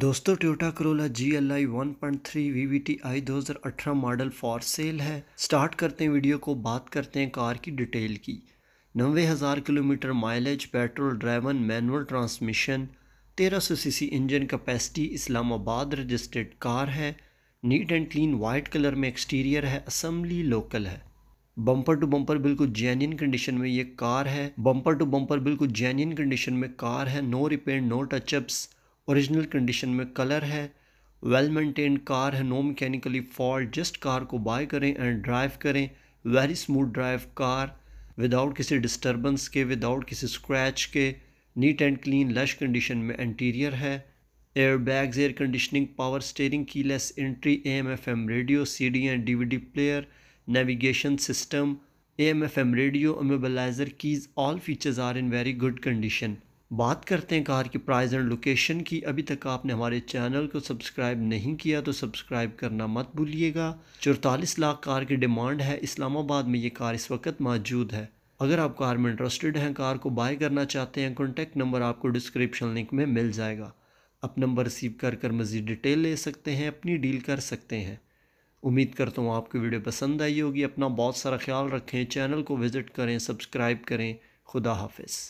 दोस्तों Toyota Corolla G L I one point three V V T I दो हज़ार अठारह मॉडल फॉर सेल है स्टार्ट करते हैं वीडियो को बात करते हैं कार की डिटेल की नबे हज़ार kilometre mileage petrol driven manual transmission तेरह सौ C C engine capacity Islamabad registered car है neat and clean white colour में एक्सटीरियर है असम्बली लोकल है बम्पर टू बम्पर बिल्कुल जेन्यन कंडीशन में ये कार है बम्पर टू बम्पर बिल्कुल जेन्यन कंडीशन में कार है no repair no touchups original condition में कलर है वेल मेंटेन कार है no mechanically fault just car को बाय करें एंड ड्राइव करें very smooth drive car without किसी डिस्टरबेंस के विदाउट किसी स्क्रैच के neat and clean lush condition में इंटीरियर है air bags air conditioning power steering keyless entry M F M radio C D and D V D player navigation system M F M radio immobiliser keys all features are in very good condition बात करते हैं car की price and location की अभी तक आपने हमारे channel को सब्सक्राइब नहीं किया तो सब्सक्राइब करना मत भूलिएगा चौतालीस लाख कार की डिमांड है इस्लामाबाद में ये कार इस वक्त मौजूद है अगर आप कार में इंटरेस्टेड हैं कार को बाय करना चाहते हैं कॉन्टैक्ट नंबर आपको डिस्क्रिप्शन लिंक में मिल जाएगा आप नंबर रिसीव कर कर मज़ीद डिटेल ले सकते हैं अपनी डील कर सकते हैं उम्मीद करता हूँ आपको वीडियो पसंद आई होगी अपना बहुत सारा ख्याल रखें चैनल को विज़िट करें सब्सक्राइब करें खुदा हाफिज़